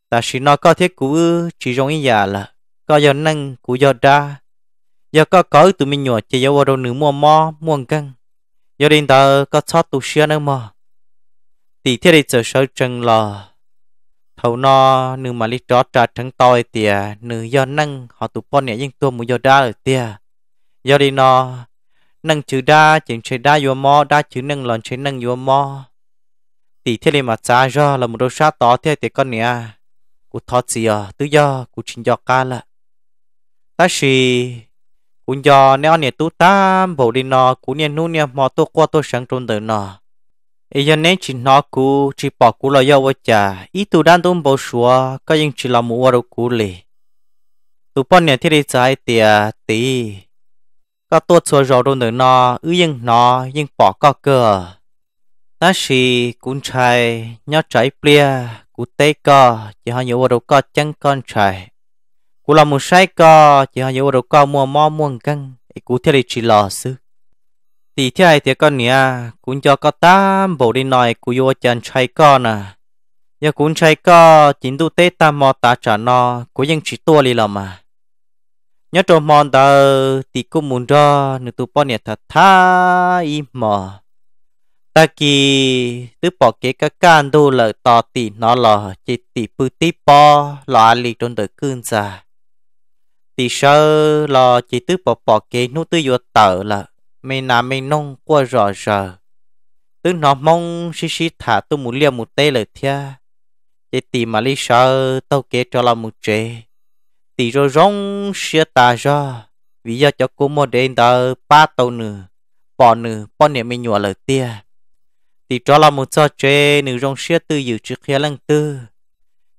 ta chỉ nó có thế cú chỉ giống ý giả là có giờ năng cú giờ đa giờ có có tụi mình nhỏ chỉ giờ vào đầu nữ mua mò mua căng giờ đến ta có chót tụ xia nữa mà tỷ thế để sợ sợ chẳng là thầu nó nữ mà lý trót trà trắng toi tìa nữ giờ năng họ tụ bọn nhà nhưng tôi muốn giờ đa rồi tìa giờ đi nó nâng chữ đa chính chế đa yếu mò đa chữ nâng lòn chế nâng yếu mò tỷ thế này mà cha do là một đôi sát to thế thì con nè cụ thọ gì à tứ do cụ chính do ca là ta chỉ cụ do nếu nè tu tam bổ đi nọ cụ nè nu nè mò tu qua tu sáng trôn từ nọ ý giờ nè chỉ nó cụ chỉ bỏ cụ là do vợ cha ý tu đan tu bổ sủa có những chỉ là mua đồ cụ lì tu bọn nè thế này trái tiệt tí ก็ตัวชัวรอดูหนึ่งนออื้อยังนอยังปอก็เกลือนั่นสิกุญชัยยอดใจเปลี่ยกูเตก็จะหาอยู่ว่าเราก็จังก้อนชัยกูลำมือใช้ก็จะหาอยู่ว่าเราก็มัวมอม่วงกังไอ้กูเที่ยวจีหล่อซื้อตีเที่ยวไอ้เที่ยวก้อนเนี้ยกูจะก็ตามโบดีหน่อยกูโยจันชัยก้อนน่ะยากูชัยก็จินดูเตตามมอตาจานอกูยังจีตัวลีละมา nhớ trộm mòn tờ thì cũng muốn cho nữ tụ bọn nhật thật tha im mò ta kỳ tứ bỏ kế các can đô lợ tỏ tì nó lò chỉ tì bư tí bò lò lì trong đời cương già tì sơ lò chỉ tứ bỏ bỏ kế nụ tư vô tờ là mê nà mê nông qua rõ rờ tứ nó mong xí xí thả tôi muốn liều một tê lời thia chỉ tì mà lý sơ tao kế cho là một chế thì rồi rong xia ta ra vì giờ cho cô mua đến tờ ba tàu nửa bỏ nửa bỏ nửa mình nhỏ lời tia thì cho là một trò chơi nửa rong xia tư dự trước khi lần tư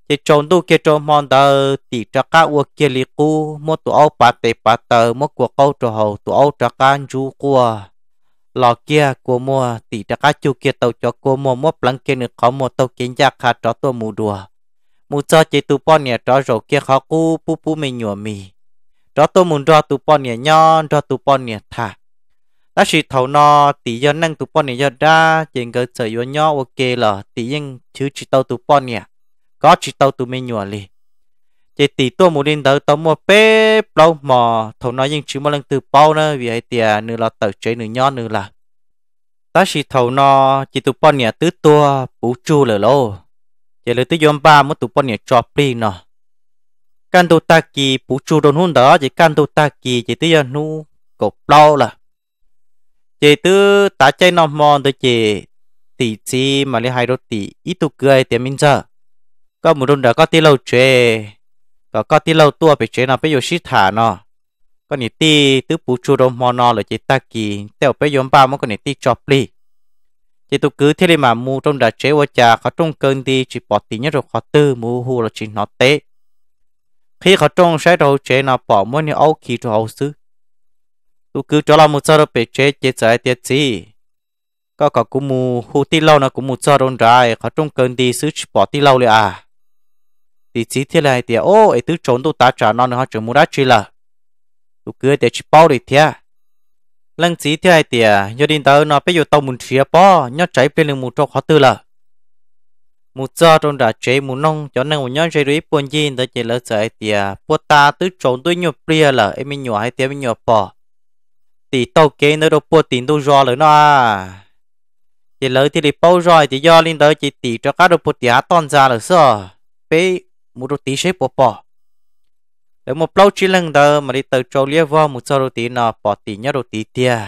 thì chồng tu kia chồng mòn tờ thì cho cá uo kia lì cu mua tụ áo ba tề ba tờ mua cuộc câu trò hậu tụ áo cho cá chú của lò kia của mua thì cho cá chú kia tàu cho cô mua mua plăng kia nửa khó mua tàu kiến gia khá cho tôi mù đùa mu cho chế tu bọn nè đó rồi kia khó cú pu pu mình nhủa mì đó tôi muốn cho tu bọn nè nhon cho tu bọn nè thả ta chỉ thầu nó tí giờ năng tu bọn nè giờ ra chuyện cái chơi yếu nhon ok là tí nhưng chứ chỉ tao tu bọn nè có chỉ tao tu mình nhủa liền chỉ tỷ tôi muốn đến tới tao mua bé bao mò thầu nó nhưng chỉ một lần từ bao nữa vì ấy tiền nửa là tờ chế nửa nhon nửa là ta chỉ thầu nó chỉ tu bọn nè tứ tua bú chu là lô giờ lấy tôi yom ba mất tụ bọn nhẹ cho pli nọ can đồ ta kỳ phụ chu đồn hôn đó chỉ can đồ ta kỳ chỉ tới giờ nu cột lâu là chỉ tư ta chơi nọ mòn tới chỉ tỷ chi mà lấy hai đôi tỷ ít tụ cười tiền minh giờ có một đồn đó có tí lâu chơi có có tí lâu tua phải chơi nào bây giờ xí thả nọ có nỉ tí tứ phụ chu đồn mòn nọ là chỉ ta kỳ theo bây giờ ba mất có nỉ tí cho pli thì tôi cứ thế mà mua trong đà chế qua trà khó trong cơn đi chỉ bỏ tí nhất rồi khó tư mua hù là chỉ nó tệ khi khó trong sẽ đầu chế nào bỏ mỗi nhiều ấu khí cho hậu sư tôi cứ cho là một giờ rồi bị chế chế giải tiết gì có cả cũng mua hù tí lâu nó cũng một giờ rồi dài khó trong cơn đi sứ chỉ bỏ tí lâu lâu เลย à thì chỉ thế này thì ô ấy tứ trốn tôi ta trả nó nữa họ chỉ mua đã chỉ là tôi cứ để chỉ bao đi thế lăng chỉ thì ai tiề nhớ đến tới nó bây giờ tàu muốn chia bỏ nhớ chạy về đường một chỗ khó tư là một giờ trong đã chế một nông cho nên một nhóm chế đuổi buồn gì tới chỉ lỡ sợ ai tiề bố ta tứ trốn tôi nhọ bia là em mình nhọ hay tiề mình nhỏ bỏ tỷ tàu kế nó đâu bố tiền đâu do lỡ nó à. chỉ lỡ thì đi bao rồi thì do lên tới chỉ tỷ cho các đồ bố tiề toàn ra là sợ bé một đồ tí xếp bỏ bỏ để một lâu chỉ lần đó mà đi từ trâu lia vo một cho đồ tí nọ bỏ tí nhớ đồ tí tia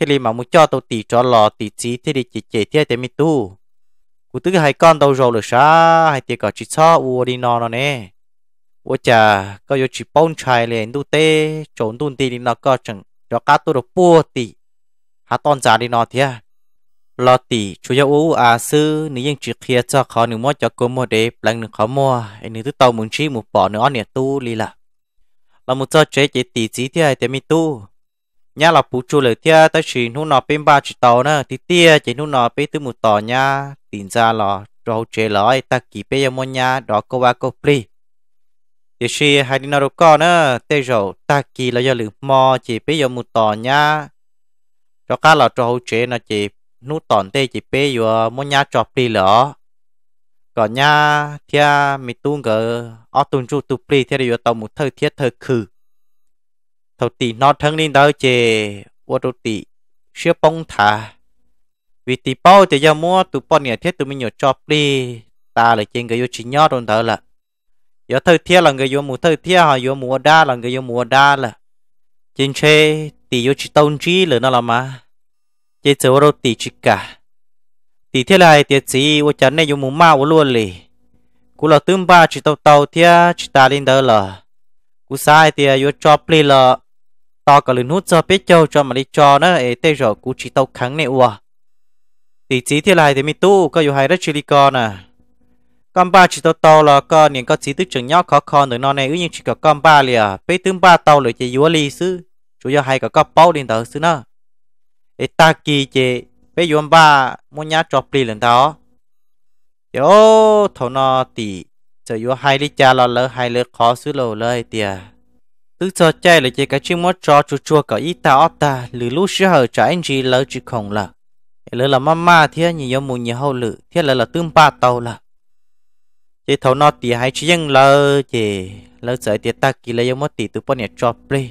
thế thì mà một cho tôi tí cho lò tí chí thế thì chỉ chỉ thế thì mi tu cú tức hai con đâu rồi được sao hai tiệc có chỉ cho u đi nọ nó nè u chà có vô chỉ bông chai liền đu tê trốn đun tí đi nọ có chẳng cho cá tôi được bua tí hạ tôn giả đi nọ thế lo tỉ chú giáo ú à sư nữ dân chỉ kia cho khó nữ mua cho cô mua để lần nữ khó mua nữ thứ tàu muốn chi một bỏ nữa nè tu lì là là một cho chế chế tỉ chỉ thế thì mi tu nhá là phụ chú lời thế ta chỉ nu nọ bên ba chỉ tàu nữa thì tia chỉ nu nọ bên tứ một tàu nha tiền ra là rồi chế lại ta kỳ bây giờ mua nha đó cô ba cô pri thì khi hai đi nào có nữa tê rồi ta kỳ là do lửa mò chỉ bây giờ một tàu nha cho cá là trâu chế nó chỉ nú tòn tê chỉ bê yo mua nhà trọp đi lỡ còn nhà thia mi tu ngờ ở tuần chu tu pri thia yo tàu một thơ thiết thơ khử thầu tì nó thân linh đâu chê ô tô tì xưa bông thả vì tì bao thì giờ mua tu bao nhà thiết tu mình nhỏ trọp đi ta lại trên cái yo chỉ nhót đồn thở là yo thơ thiết là người yo mù thơ thiết họ yo mùa đa là người yo mùa đa là trên chê tì yo chỉ tông chi là nó là mà chế chờ ô tì chỉ cả tì thế này tiệt gì ô chán này dùng mũ mau luôn lì cú là tương ba chỉ tàu tàu thia chỉ ta lên đó lờ, cú sai thì vô cho plei lờ, to cả lần hút cho biết châu cho mà đi cho nó ấy tê rồi cú chỉ tàu kháng này ua tì chỉ thế này thì mi tu có vô hai rất chili con à con ba chỉ tàu tàu là con những có chỉ tức chừng nhóc khó khăn được non này ứ nhưng chỉ có con ba lìa bé tương ba tàu lười chỉ vô lì xứ chủ yếu hai cả con bao điện tử xứ nữa ít e ta kỳ chế bây giờ ba muốn nhát cho pli lần đó yo thầu nó tỉ giờ yo hai đi cha lo lỡ hai lỡ khó xứ lầu lời tiề tức cho chạy là chơi cái chuyện mất cho chú chua cả ít ta ót ta lử lúc xưa hở trả anh chị lỡ chỉ không là lỡ là mama thế nhiều mù nhiều hậu lử thế lỡ là tương ba tàu là chỉ thầu nó tỉ hai chỉ dân lỡ chỉ lỡ sợ tiệt ta kỳ lỡ yo mất tỉ từ bao nhiêu cho pli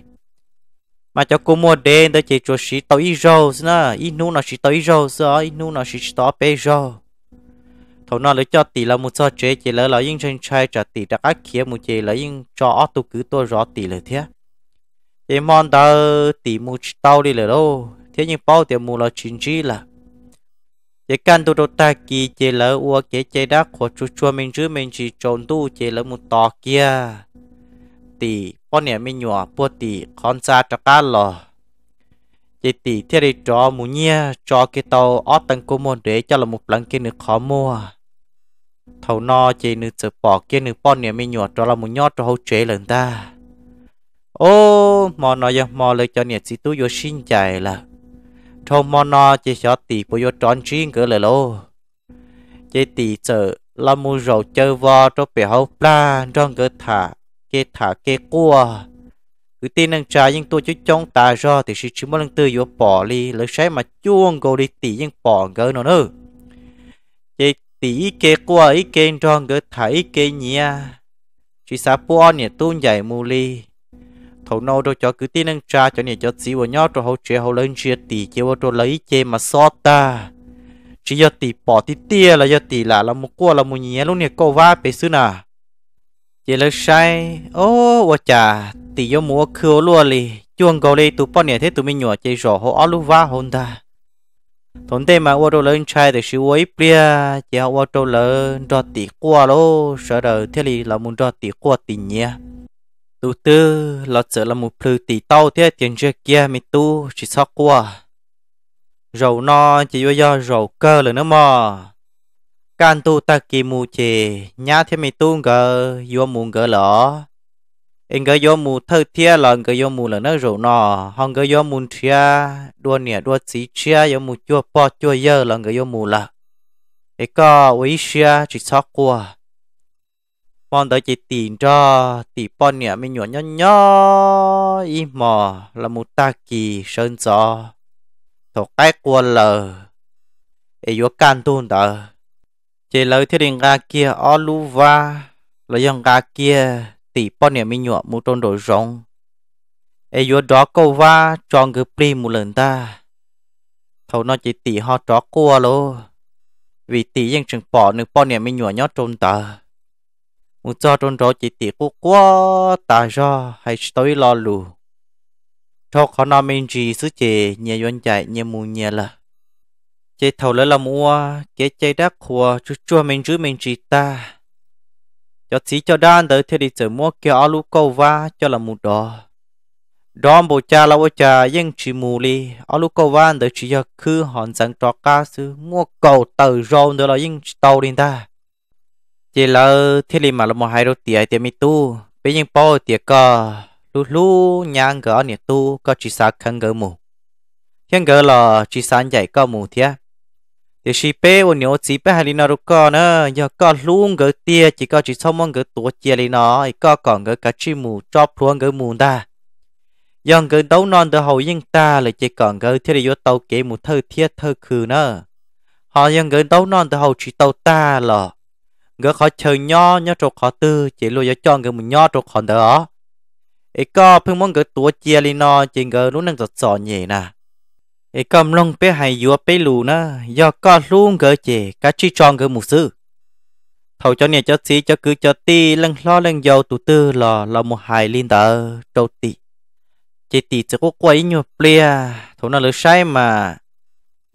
mà cho cô mua đen tới chỉ cho xí tàu ít nữa ít nu nó xí tàu ít rau nữa ít nu nó xí tàu bê rau thầu nó lấy cho tỷ là một số chế chỉ lỡ là những chân trai trả tỷ đặc ác kia một chế là những cho ót tu cứ tôi rõ tỷ là thế thế mòn ta tỷ một tao đi là đâu thế nhưng bao tiền mua là chính trị là chế can tôi đầu ta kỳ chế lỡ uo chế chế đã khổ chua chua mình chứ mình chỉ trộn tu chỉ lỡ một tò kia ตีป้อนเนี่ยไม่หยัวปัวตีคอนซาตะก้าหลอจตีเที่ได้จอมูเนี่ยจอเกตาออตังกูมอนเดจะละมุปลังเกนึกขอมัวเท่านอเจนึกจะปอกเกนึกป้อนเนี่ยไม่หยัวจอละมุยอดจอเฮาเจหลังตาโอ้มอนอยังมอเลยจอเนี่ยสิตุโยชินใจละทอมอนอเจชอตีปยจอนชิงเกเลยโลเจตีเจอละมูเราเจอวอจอเปียวปลาจองเกถา kê thả kê cua cứ tin năng trà nhưng tôi chú chống ta do thì sự chú muốn lần tư vô bỏ đi lấy xe mà chuông go đi tỉ nhưng bỏ gỡ nó nữa chế tỉ kê cua ý kê rong thả thải kê nhia chỉ sa bùa nè tuôn dạy mù li thấu nô đâu cho cứ tin năng trà cho nè cho xí vào nhau cho hậu chế hậu lên chia tỉ chế vào cho lấy chế mà so ta chỉ giờ tỉ bỏ tỉ tia là giờ tỉ là là một cua là một nhia luôn nè cô va bể xứ nào giờ lỡ sai ô ô chà tỷ do mua khứa luôn lì chuông cầu lì tụi bọn nhảy thế tụi mình nhỏ chơi rổ hồ ó lúc vá hồn ta thốn tê mà ô đồ lớn trai được siêu ấy bia chỉ họ ô đồ lớn cho tỷ qua lô sợ đời thế lì là muốn cho tỷ qua tỷ nhia tụi tư là sợ là một plư tỷ tao thế tiền chơi kia mình tu chỉ sao qua rầu no chỉ do do rầu cơ là nữa mà can tu ta kỳ mù chì nhá thế mày tu ngờ vô mù ngờ lỏ anh e ngờ vô mù thơ thia là ngờ vô mù là nó rượu nọ hong ngờ vô mù thia đua nè đua xí chia vô mù chua po chua dơ là ngờ vô mù là ấy e có quý chia chỉ sót qua bọn tới chỉ tìn cho tì bọn nè mình nhỏ nhỏ nhỏ im mò là mù ta kỳ sơn gió thổ cái qua lờ ấy e vô can tu đó chỉ lời thiết định gà kia oluva là dòng gà kia tỷ bọn nhà mình nhọ mu trôn đổi rong ai vô đó câu va tròn cứ đi mu lần ta thầu nó chỉ tỷ họ chó cua lô vì tỷ dân trường bỏ nước bọn nhà mình nhọ nhót trôn tờ mu cho trôn đó chỉ tỷ cua cua ta ra hay tới lo lù cho khó nó mình gì xứ chè nhẹ doanh chạy nhẹ mù nhẹ là chế thầu lỡ lòng mua chế chế đắc của chú chua mình giữ mình chỉ ta cho chỉ cho đan tới thế đi chở mua kia ở lúc câu va cho là một đó đó bộ cha là bộ cha nhưng chỉ mù li ở lúc câu va tới chỉ cho cứ hòn rằng trọ ca sư mua cầu tờ rôn tới là nhưng tàu đi ta chỉ là thế đi mà là một hai đầu tiền tiền mi tu bây giờ bao tiền cơ lu lu nhang gỡ nhiệt tu có chỉ sa khăn gỡ mù hiện gỡ là chỉ sáng dạy có mù thiệt thì chỉ bé ôn nhớ chỉ bé hai linh nó đâu có nữa giờ có luôn cái tia chỉ có chỉ xong mong cái tổ chia linh nó có còn cái cái chi mù cho luôn cái mù ta giờ cái đấu non từ hậu yên ta lại chỉ còn cái thiết đi tàu kế một thơ thiết thơ khử nữa họ giờ cái đấu non từ hậu chỉ tàu ta là cái họ chờ nho nho trục họ tư chỉ lùi cho chọn cái một nho trục họ đó ấy có phương mong cái tổ chia linh nó chỉ cái lúc năng giật giỏ nhẹ nè cái cầm lông bé hay dùa bé lù nó do có luôn gỡ chè cá chi tròn gỡ mù sư thầu cho nhà cho xí cho cứ cho ti lăng lo lăng dầu tụ tư lò lò một hài liên tờ trâu tị chỉ tị sẽ có quấy nhiều plea thầu nó lỡ sai mà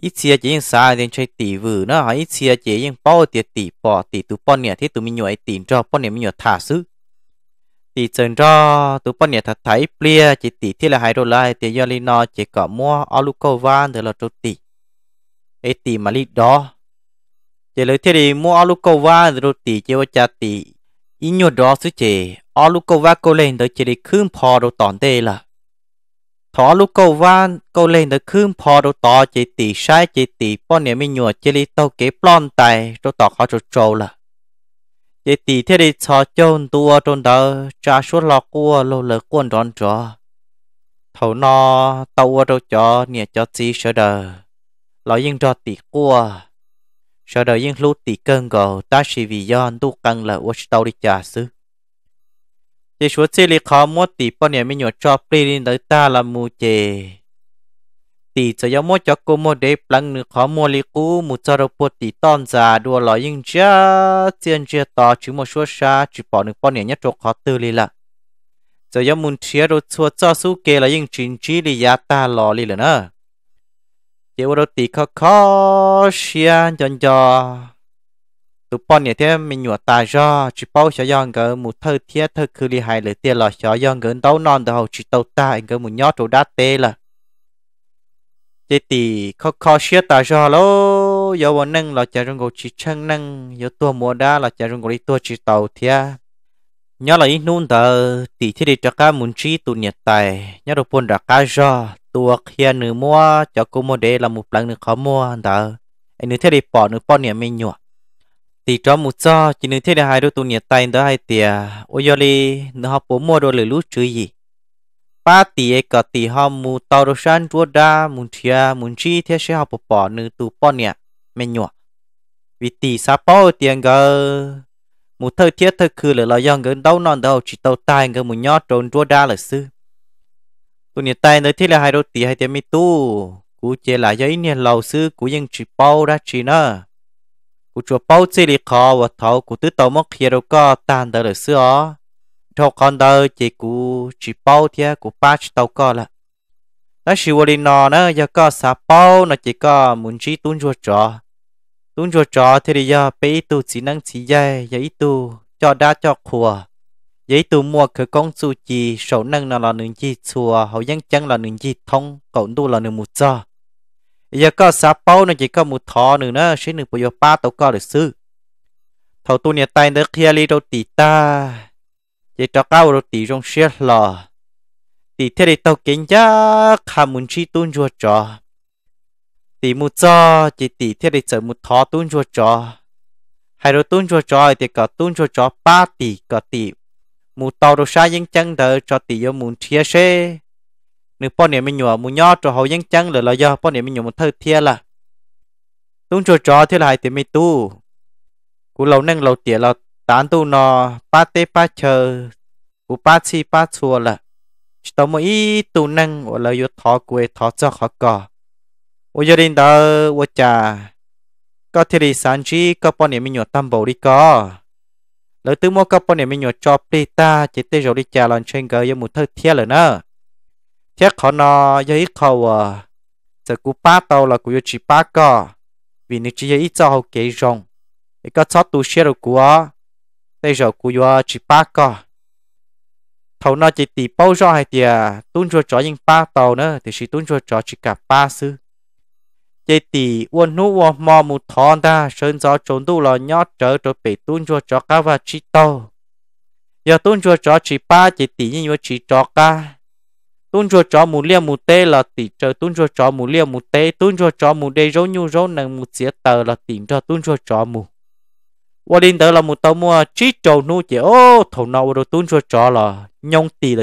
ít xia chỉ những xa đến chơi tị vừa nó ít xia chỉ những bao tiệt tị bỏ tị tụ bọn nhà thế tụ mình nhồi tị cho bọn nhà mình nhồi thả sư thì chân ra tụi bọn nhà thật thấy plea chỉ tỷ thế là hai đô la thì do lý nó chỉ có mua alucovan để là chỗ tỷ ấy tỷ mà lý đó chỉ lấy thế thì mua alucovan để rồi tỷ chỉ có trả tỷ ít nhiều đó chứ chỉ alucovan cô lên để chỉ để khương phò đồ tòn tê là thọ alucovan cô lên để khương phò đồ tò chỉ tỷ sai chỉ tỷ bọn nhà mình nhua chỉ lấy tàu kế plon tài đồ tò khó chỗ trâu là để thì thế đi cho chôn tua trôn đỡ cha suốt lọ cua lô lỡ cuốn đón trò thầu no tàu đâu cho nhẹ cho chi sợ đờ lo yên cho tỉ cua sợ đờ yên lú tỉ cơn gò ta chỉ vì do tu căng là uất tàu đi trả xứ để số chỉ li khó mua tỉ bao nhiêu mới nhọ cho pli đến tới ta là mù chè tỷ cho mua cho cô mua để plăng nửa khó mua li cú một cho tỷ ton già đua lò nhưng chưa tiền chưa to chứ một số xa chỉ bỏ nửa bao nhiêu nhất khó tư li là cho yếu muốn đồ chua cho su kê là nhưng chính chỉ li giá ta lò li là nữa chỉ tỷ khó khó xia chân cho tụ bao nhiêu thế mình nhụa ta ra chỉ bao cho yon gỡ một thơ thiết thơ cứ li hài lửa tiền lò cho yon gỡ đâu non đâu chỉ tàu ta anh gỡ một nhót đồ đá tê là thế thì khó khó xia ta cho lô giờ bọn nâng là chả rừng gỗ chỉ chân nâng giờ tua mua đa là chả rừng gỗ đi tua chỉ tàu thia nhớ là ít nôn tờ tỷ thế đi cho cá muốn chi tu nhiệt tài nhớ được buồn ra cá cho tua kia nửa mua cho cô mua để là một lần nửa khó mua tờ anh nữ thế đi bỏ nửa bỏ niệm mình nhọ thì cho một cho chỉ nữ thế đi hai đôi tu nhiệt tài đó hai tiền ôi giờ đi nửa học bố mua đồ lửa lú chữ gì ba tỷ cả tỷ họ mu tàu đồ san chúa đa muốn chia muốn chi thế sẽ học bỏ nữ tu bỏ nè mẹ nhọ vì tỷ sa bỏ tiền gờ mu thơ thiết thơ cứ là lo giang gần đâu non đâu chỉ tàu tai gần mu nhọ trốn chúa đa là sư tụi nè tai nơi thế là hai đô tỷ hai tiền mi tu cú chế là giấy nè lầu sư cú dân chỉ bao ra chỉ nữa cú chúa bao chỉ li khó và thấu cú tứ tàu mắc kia đâu có tan đời là sư ó cho con đơ chỉ cú chỉ bao thế cú ba chỉ tàu co là nó chỉ vô đi nó nó giờ có xả bao nó chỉ có muốn chỉ tuôn cho cho, tuôn cho cho thì bây giờ bây tu chỉ năng chỉ dây vậy tu cho đa cho khùa vậy tu mua cái công su chi sầu năng nó là nương chi chùa hậu dân chân là nương chi thông cậu tu là nương một cho, giờ có xả bao nó chỉ có một thọ nữa nó sẽ nương bây giờ ba tàu co được sư thầu tu nhà tay nó kia li đâu tì ta chỉ cho cao rồi tỷ trong xe lò tỷ thế thì tàu kiến giá khả muốn chi tuân chùa cho tỷ mu cho chỉ tỷ thế thì sợ mu thọ tuân chùa cho hai rồi tuân chùa cho thì có tuân chùa cho ba tỷ có tỷ mu tàu đồ sa yên chân đỡ cho tỷ yêu muốn chia xe nếu bọn này mình nhỏ mu nhỏ cho họ yên chân là là do bọn này mình nhỏ mu thơ thia là tuân chùa cho thế là hai tỷ mi tu cú lâu nâng lâu tiền là tán tu nó ba tê ba chờ u ba chi ba chua là tao mới ý tu năng hoặc lại yêu thọ quê thọ cho họ cò u gia đình đó u cha có thể đi sáng chi có bao nhiêu mình nhột tâm bầu đi có lời tư mua có bao nhiêu mình nhột cho đi ta chỉ tê rồi đi cha lần trên gờ yêu một thơ thiết rồi nữa thiết khó nó yêu ít khâu à giờ cú ba tàu là cú chỉ ba cò vì nếu chỉ yêu ít cho họ kỹ rộng thì có chót tu xe rồi thế rồi cú yo chỉ ba co thầu nó chỉ tỷ bao giờ hay thì tuân cho chó nhưng ba tàu nữa thì chỉ tuân cho chó chỉ cả ba sư chỉ tỷ uốn nút uốn mò một thon ta sơn gió trốn tu là nhót trở trở bị tuân cho chó cá và chỉ tàu giờ tuân cho chó chỉ ba chỉ tỷ nhưng mà chỉ chó cá tuân cho chó mù lia mù tê là tỷ trở tuân cho chó mù lia mù tê tuân cho chó mù đê râu nhu râu nằng mù chia tờ là tỷ cho tuân cho chó mù nhông tì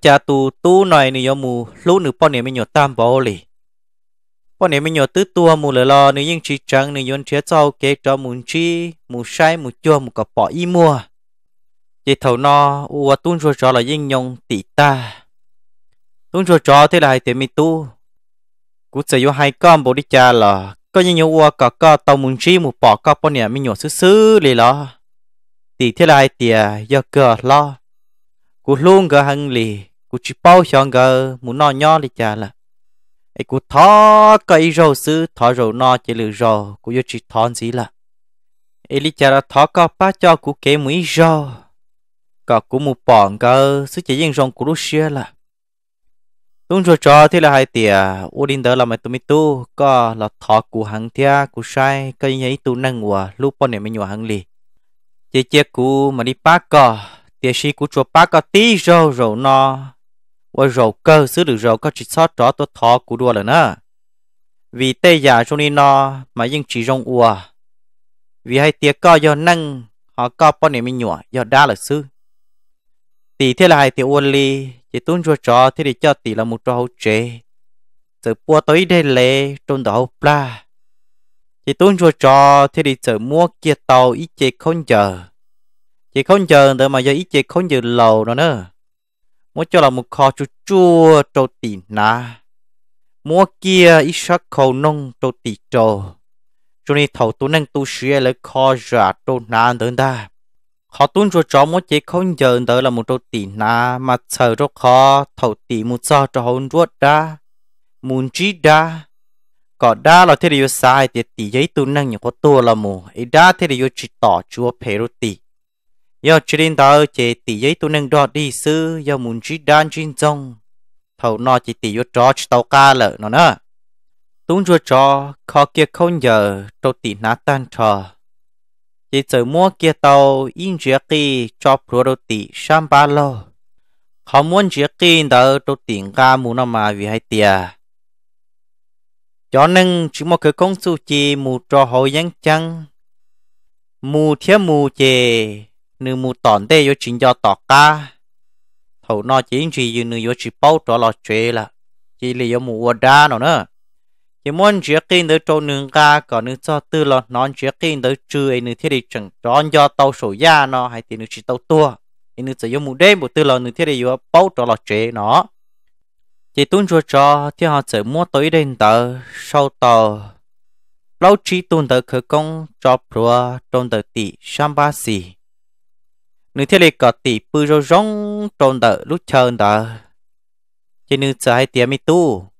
cha tu tu này nị yo mù lú nị bao niệm nhiều tam bảo lì bao niệm nhiều tứ tu mù lờ lờ nị yên chỉ trắng nị yon chia sau kế cho mù chi mù sai mù chua mù cọp bỏ y mua vậy thầu no ua tuôn rồi cho là yên nhông tì ta tuôn rồi cho thế là hai tiền mi tu cú sẽ yo hai con bố đi cha là có những nhiều ua có có tàu mùng chi một bỏ có bọn nhà mình nhỏ xứ xứ lì lo thì thế lại thì giờ cờ lo cú luôn gờ hăng lì cú chỉ bao chọn gờ muốn nọ nho lì chả là ai cú thọ cái râu xứ thọ râu nọ chỉ lử râu cú vô chỉ thon gì là ai lì chả là thọ có ba cho cú kế mũi râu có cú một bỏ gờ xứ chỉ riêng rong cú lúc xưa là đúng cho cho thì là hai tia u đinh đó là mày tụi mình tu có là thọ của hàng thia của sai cái nhảy ấy tu năng của lúc bọn này mình nhỏ hàng lì chế chế của mà đi bác có tia si của chùa bác có tí rau rau no và rau cơ xứ được rau có chỉ sót rõ tôi thọ của đua là nữa vì tê giả cho nên no mà nhưng chỉ rong ua vì hai tia co do năng họ có bọn này mình nhỏ do đa là sư tỷ thế là hai tia uôn ly chỉ tuôn cho trò thì để cho tỷ là một trò hậu chế, giờ bua tới đây lệ trôn đó hậu pla chỉ tuôn cho trò thì để giờ mua kia tàu ít chế không giờ chỉ không giờ nữa mà giờ ít chế không giờ lâu nó nữa mua cho là một kho chua chua trâu tỷ nà mua kia ít sắc khâu nông trâu tỷ trâu cho nên thầu tu năng tu sửa là kho giả trâu nà nữa ta họ tuôn rồi cho một chế không giờ đó là một đôi tỷ na mà chờ rồi khó thầu tỷ một giờ cho hôn ruột ra muốn chi ra có đa là thế điều sai thì tỷ giấy tuôn năng những có tua là mù ấy đa thế điều chỉ tỏ chúa phê rồi tỷ giờ chỉ đến đó chế tỷ giấy tuôn năng đó đi sư giờ muốn chi đan chuyên dông thầu nó chỉ tỷ vô chó chỉ tàu ca lợ nó nữa tuôn rồi cho khó kia không giờ tôi tỷ na tan trò thì giờ mua kia tàu in chia kỳ cho pro đô tỷ sam ba lô họ muốn chia kỳ đó đô tiền ca mù nó mà vì hai tia cho nên chỉ một cái công su chỉ một cho họ dân chăng mù thiết mù chè nữ mù tòn tê yo chính cho tọt ca thầu nó chỉ chỉ như nữ yo chỉ bao cho lọ chế là chỉ là yo mù đa nó nữa chỉ muốn chế kinh tới trâu nương ga có nương cho tư lo non chế kinh tới trừ ấy nương thiết đi chẳng tròn do tàu sổ ya nó hay thì nương chỉ tàu tua ấy nương chỉ dùng mũ đêm bộ tư lo nương thiết đi vừa bao trò lọ chế nó chỉ tuân cho cho thì họ sẽ mua tới đến tờ sau tàu lâu chỉ tuân tới khởi công cho pro trong tới tỷ sam ba xì nương thiết đi có tỷ bự rong trong tới lúc chờ tờ chỉ nương sẽ hay tiền mi tu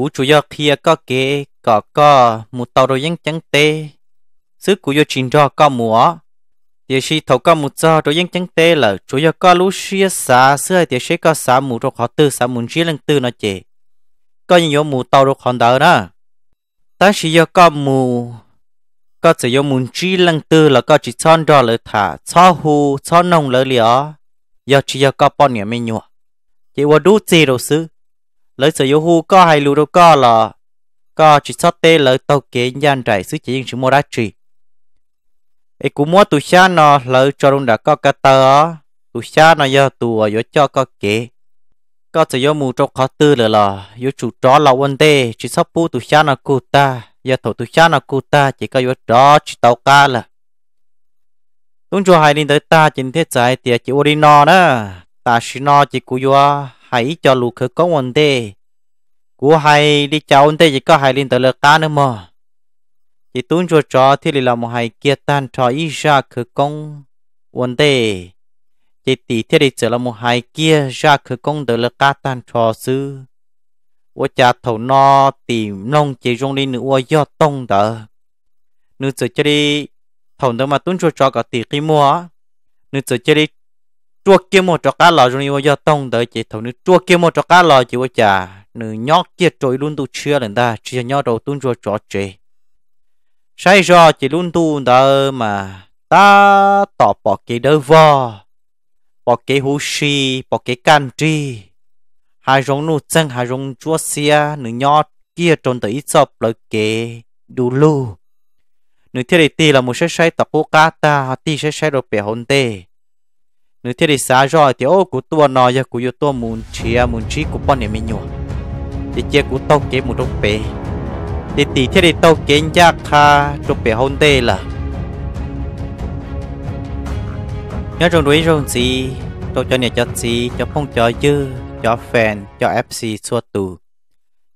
cú chủ yếu kia có kế có có mù tàu rồi yên chẳng tê sứ cú yếu chín cho có mùa thì khi thấu có mù cho rồi yên chẳng tê là chủ yếu có lú xia xả xưa thì sẽ có xả mù rồi khó tư xả mù chia lần tư nó chè có những yếu mù tàu rồi khó đỡ đó ta chỉ yếu có mù có chỉ yếu mù chia lần tư là có chỉ chọn đó là thả cho hù cho nông lỡ lió giờ chỉ yếu có bao nhiêu mấy nhua chỉ qua đủ gì đâu sứ lỡ sở hữu hu có hay lưu đâu có là có chỉ sót tế lời tàu kế nhàn trải sứ chỉ sự mua đá trì ấy cú mua tụ xa nó lời cho luôn đã có cả tờ tụ xa nó giờ tụ ở cho có kế có sử hữu mù trong khó tư là là yếu chủ chó là quân tê chỉ sót bu tụ xa nó cụ ta giờ thổ tụ xa nó cụ ta chỉ có yếu chó chỉ tàu ca là Tung cho hai linh tới ta chính thế giải tiệt chỉ đi no đó ta xin nó chỉ cú yo hãy cho lù khử có vấn đề cú hay đi chào vấn đề chỉ có hai liên tới lượt ta nữa mà chỉ tuân cho cho thì là một hai kia tan cho ý ra khử công vấn đề chỉ tỷ thế đi trở là một hai kia ra khử công tới lượt ta tan cho sư ô cha thầu nó tìm nông chỉ dùng đi nữa do tông đỡ nữ chỉ cho đi thầu đó mà tuân cho cho cả tỷ cái mua nữ chỉ cho đi chua kiếm một trò cá lò rồi nhiều giờ tông tới chỉ thầu nữ chua kiếm một trò cá lò chỉ có chả nữ nhóc kia trôi luôn tu chưa lần ta chỉ nhóc đầu tuôn cho trò chê sai rồi chỉ luôn tu đó mà ta tỏ bỏ cái đỡ vò bỏ cái hú xì bỏ cái can tri hai rong nu chân hai rong chua xia nữ nhóc kia trốn tới ít sập lợi kế đủ lu nữ thiết đi là một sai sai tập cố cá ta ti sai sai đồ bẻ hồn tê nếu thế thì xa rồi thì ô của tua nò giờ của yêu tua muốn chia muốn chi của bọn này mình nhua thì chia của tàu kế một đồng bể thì tỷ thế thì tàu kế nhà kha đồng bể hôn tê là nhớ trong đuổi rồi gì tôi cho nhà cho gì cho phong cho dư cho fan cho fc xua tù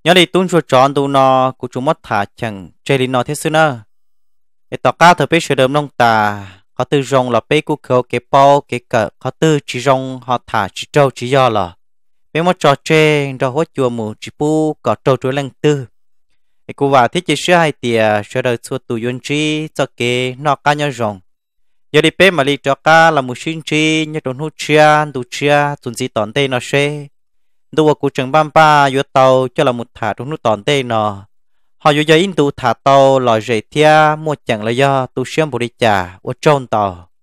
nhớ đi tuôn xua tròn tu nò của chúng mất thả chẳng chơi đi nò thế xưa nữa để tỏ cao thở biết sửa đơm long tà họ tự rong là bé của cậu cái bao cái cờ họ tự chỉ rong họ thả chỉ trâu chỉ do là bé mà trò chơi rồi hết chùa mù chỉ bu có trâu trối lăng tư thì cô vào thiết chỉ sửa hai tìa sửa đời xua tù yun chi cho kế nọ ca nhau rong giờ đi bé mà đi cho ca là một sinh chi như đồn hút chia đủ chia tuần gì tòn tê nó xe đủ của cụ trường ba yếu tàu cho là một thả trốn nút tòn tê nó họ dù giờ in tu thả tàu lòi rễ thia mua chẳng là do tu xem bồ đề trà ở trôn tàu